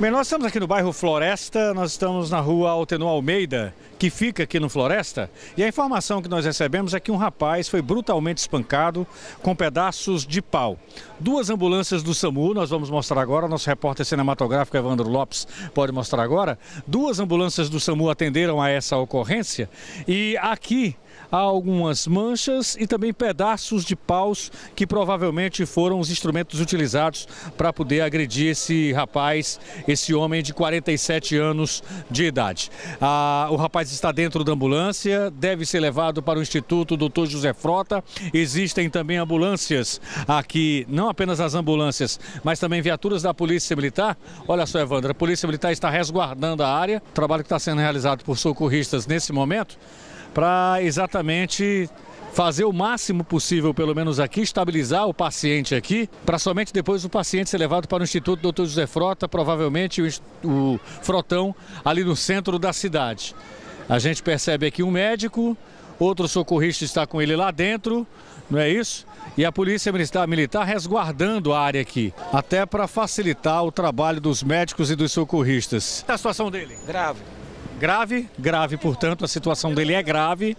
Bem, nós estamos aqui no bairro Floresta, nós estamos na rua Altenor Almeida, que fica aqui no Floresta, e a informação que nós recebemos é que um rapaz foi brutalmente espancado com pedaços de pau. Duas ambulâncias do SAMU, nós vamos mostrar agora, nosso repórter cinematográfico Evandro Lopes pode mostrar agora. Duas ambulâncias do SAMU atenderam a essa ocorrência e aqui há algumas manchas e também pedaços de paus que provavelmente foram os instrumentos utilizados para poder agredir esse rapaz esse homem de 47 anos de idade. Ah, o rapaz está dentro da ambulância, deve ser levado para o Instituto Dr. José Frota. Existem também ambulâncias aqui, não apenas as ambulâncias, mas também viaturas da Polícia Militar. Olha só, Evandro, a Polícia Militar está resguardando a área, trabalho que está sendo realizado por socorristas nesse momento, para exatamente fazer o máximo possível, pelo menos aqui, estabilizar o paciente aqui, para somente depois o paciente ser levado para o Instituto Dr. José Frota, provavelmente o, o Frotão, ali no centro da cidade. A gente percebe aqui um médico, outro socorrista está com ele lá dentro, não é isso? E a Polícia Militar resguardando a área aqui, até para facilitar o trabalho dos médicos e dos socorristas. Qual é a situação dele? Grave grave, grave, portanto, a situação dele é grave,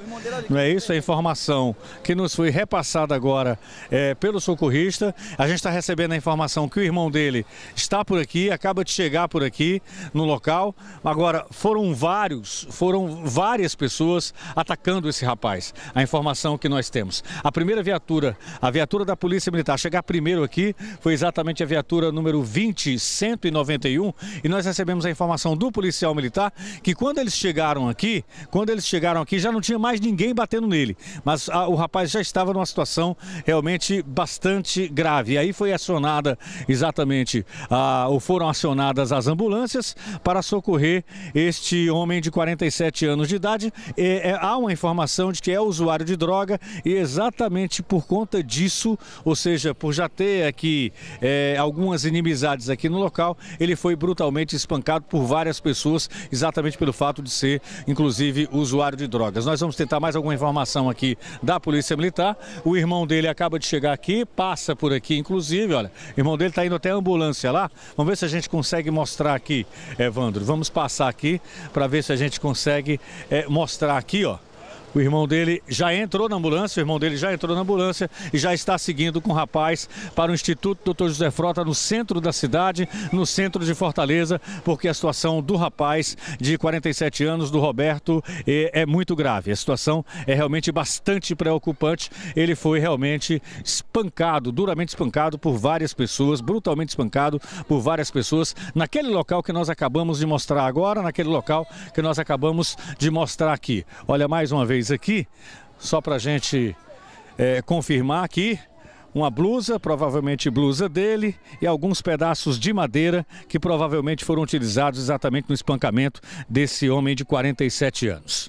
não é isso? É informação que nos foi repassada agora é, pelo socorrista. A gente está recebendo a informação que o irmão dele está por aqui, acaba de chegar por aqui no local. Agora, foram vários, foram várias pessoas atacando esse rapaz, a informação que nós temos. A primeira viatura, a viatura da Polícia Militar, chegar primeiro aqui foi exatamente a viatura número 20191 e nós recebemos a informação do policial militar que quando quando eles chegaram aqui, quando eles chegaram aqui, já não tinha mais ninguém batendo nele. Mas a, ah, o rapaz já estava numa situação realmente bastante grave. E aí foi acionada exatamente, a, ah, ou foram acionadas as ambulâncias para socorrer este homem de 47 anos de idade. é, há uma informação de que é usuário de droga e exatamente por conta disso, ou seja, por já ter aqui é, algumas inimizades aqui no local, ele foi brutalmente espancado por várias pessoas, exatamente pelo fato de ser, inclusive, usuário de drogas. Nós vamos tentar mais alguma informação aqui da Polícia Militar. O irmão dele acaba de chegar aqui, passa por aqui, inclusive, olha, o irmão dele está indo até a ambulância lá. Vamos ver se a gente consegue mostrar aqui, Evandro. Vamos passar aqui para ver se a gente consegue é, mostrar aqui, ó. O irmão dele já entrou na ambulância, o irmão dele já entrou na ambulância e já está seguindo com o rapaz para o Instituto Dr. José Frota, no centro da cidade, no centro de Fortaleza, porque a situação do rapaz de 47 anos, do Roberto, é, é muito grave. A situação é realmente bastante preocupante. Ele foi realmente espancado, duramente espancado por várias pessoas, brutalmente espancado por várias pessoas, naquele local que nós acabamos de mostrar agora, naquele local que nós acabamos de mostrar aqui. Olha, mais uma vez vocês aqui, só para a gente é, confirmar aqui. Uma blusa, provavelmente blusa dele, e alguns pedaços de madeira que provavelmente foram utilizados exatamente no espancamento desse homem de 47 anos.